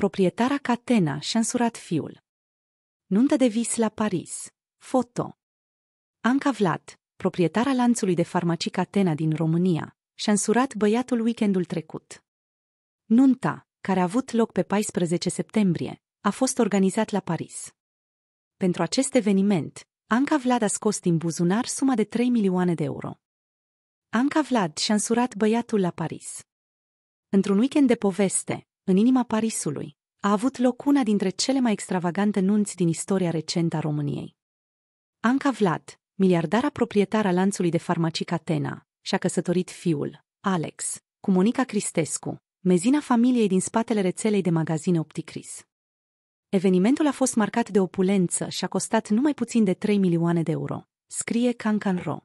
Proprietara Catena și-a însurat fiul. Nuntă de vis la Paris. Foto. Anca Vlad, proprietara lanțului de farmacii Catena din România, și-a însurat băiatul weekendul trecut. Nunta, care a avut loc pe 14 septembrie, a fost organizat la Paris. Pentru acest eveniment, Anca Vlad a scos din buzunar suma de 3 milioane de euro. Anca Vlad și-a însurat băiatul la Paris. Într-un weekend de poveste, în inima Parisului, a avut loc una dintre cele mai extravagante nunți din istoria recentă a României. Anca Vlad, miliardara proprietară a lanțului de farmacii Catena, și-a căsătorit fiul, Alex, cu Monica Cristescu, mezina familiei din spatele rețelei de magazine Opticris. Evenimentul a fost marcat de opulență și a costat numai puțin de 3 milioane de euro, scrie Cancanro.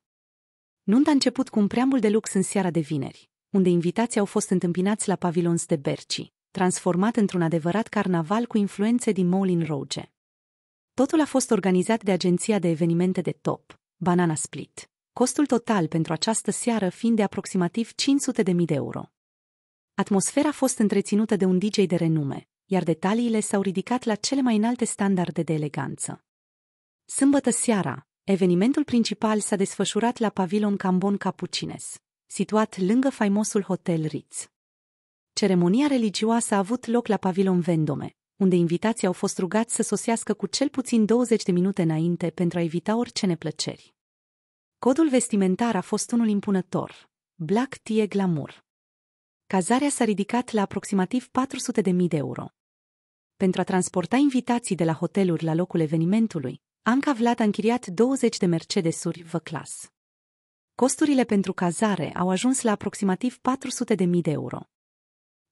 Nunta a început cu un preambul de lux în seara de vineri, unde invitații au fost întâmpinați la pavilon de Berci, transformat într-un adevărat carnaval cu influențe din Moulin Rouge. Totul a fost organizat de agenția de evenimente de top, Banana Split, costul total pentru această seară fiind de aproximativ 500.000 de euro. Atmosfera a fost întreținută de un DJ de renume, iar detaliile s-au ridicat la cele mai înalte standarde de eleganță. Sâmbătă seara, evenimentul principal s-a desfășurat la Pavilon Cambon Capucines, situat lângă faimosul Hotel Ritz. Ceremonia religioasă a avut loc la Pavilon Vendome, unde invitații au fost rugați să sosească cu cel puțin 20 de minute înainte pentru a evita orice neplăceri. Codul vestimentar a fost unul impunător, Black Tie Glamour. Cazarea s-a ridicat la aproximativ 400.000 de euro. Pentru a transporta invitații de la hoteluri la locul evenimentului, Anca Vlad a închiriat 20 de Mercedes-uri V-Class. Costurile pentru cazare au ajuns la aproximativ 400.000 de euro.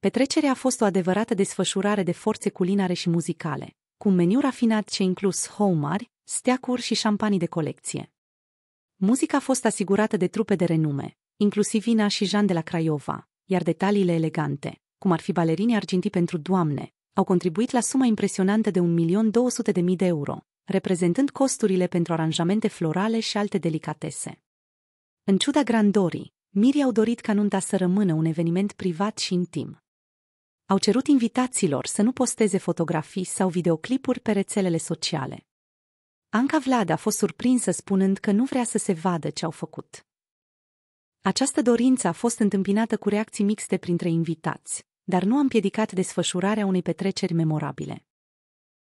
Petrecerea a fost o adevărată desfășurare de forțe culinare și muzicale, cu un meniu rafinat ce inclus homari, steacuri și șampanii de colecție. Muzica a fost asigurată de trupe de renume, inclusiv Ina și Jean de la Craiova, iar detaliile elegante, cum ar fi balerinii argintii pentru doamne, au contribuit la suma impresionantă de 1.200.000 de euro, reprezentând costurile pentru aranjamente florale și alte delicatese. În ciuda grandorii, mirii au dorit ca nunta să rămână un eveniment privat și intim au cerut invitaților să nu posteze fotografii sau videoclipuri pe rețelele sociale. Anca Vlad a fost surprinsă spunând că nu vrea să se vadă ce au făcut. Această dorință a fost întâmpinată cu reacții mixte printre invitați, dar nu a împiedicat desfășurarea unei petreceri memorabile.